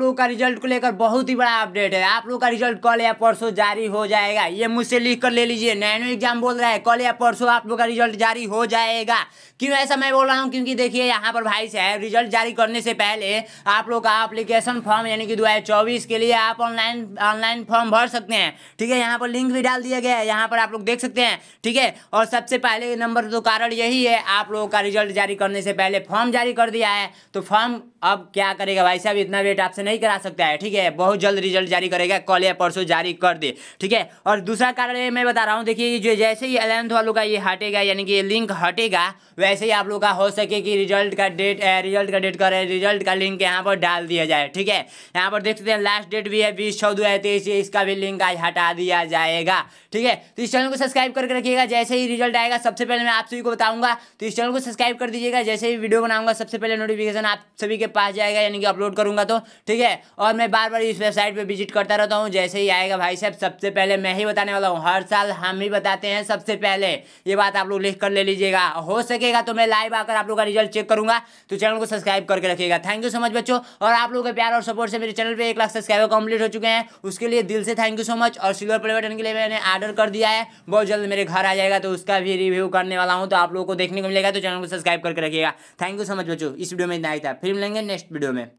लोगों का रिजल्ट को लेकर बहुत ही बड़ा अपडेट है आप लोग का रिजल्ट कल या परसों जारी हो जाएगा ये मुझसे लिख कर ले लीजिए नैनो एग्जाम बोल रहा है कल या परसों आप लोगों का रिजल्ट जारी हो जाएगा क्यों ऐसा मैं बोल रहा हूँ क्योंकि देखिए यहाँ पर भाई साहब रिजल्ट जारी करने से पहले आप लोग का अप्लीकेशन फॉर्म यानी कि दो के लिए आप ऑनलाइन ऑनलाइन फॉर्म भर सकते हैं ठीक है यहाँ पर लिंक भी डाल दिया गया है यहाँ पर आप लोग देख सकते हैं ठीक है और सबसे पहले नंबर तो कारण यही है आप लोगों का रिजल्ट जारी करने से पहले फॉर्म जारी कर दिया है तो फॉर्म अब क्या करेगा भाई साहब इतना वेट आपसे नहीं करा सकता है ठीक है बहुत जल्द रिजल्ट जारी करेगा कल या परसों जारी कर दे ठीक है और दूसरा कारण मैं बता रहा हूँ देखिए जो जैसे ही अलेंथ वालों का ये हटेगा यानी कि ये लिंक हटेगा वैसे ही आप लोग का हो सके कि रिजल्ट का डेट रिजल्ट का डेट कर रिजल्ट का लिंक यहाँ पर डाल दिया जाए ठीक है यहाँ पर देख सकते हैं लास्ट डेट भी है बीस छः दो है तेईस इसका भी लिंक आज हटा दिया जाएगा ठीक है तो इस चैनल को सब्सक्राइब करके रखिएगा जैसे ही रिजल्ट आएगा सबसे पहले मैं आप सभी को बताऊंगा तो इस चैनल को सब्सक्राइब कर दीजिएगा जैसे ही वीडियो बनाऊंगा सबसे पहले नोटिफिकेशन आप सभी के पास जाएगा यानी कि अपलोड करूंगा तो ठीक है ठीक है और मैं बार बार इस वेबसाइट पे विजिट करता रहता हूँ जैसे ही आएगा भाई साहब सबसे पहले मैं ही बताने वाला हूँ हर साल हम ही बताते हैं सबसे पहले ये बात आप लोग लिख कर ले लीजिएगा हो सकेगा तो मैं लाइव आकर आप लोग का रिजल्ट चेक करूँगा तो चैनल को सब्सक्राइब करके रखिएगा थैंक यू सो मच बच्चों और आप लोगों के प्यार और सपोर्ट से मेरे चैनल पर एक लाख सब्सक्राइबर कंप्लीट हो चुके हैं उसके लिए दिल से थैंक यू सो मच और सिल्वर प्ले बटन के लिए मैंने आर्डर कर दिया है बहुत जल्द मेरे घर आ जाएगा तो उसका भी रिव्यू करने वाला हूँ तो आप लोगों को देखने को मिलेगा तो चैनल को सब्सक्राइब करके रखिएगा थैंक यू सो मच बच्चों इस वीडियो में इतना ही था फिर मिलेंगे नेक्स्ट वीडियो में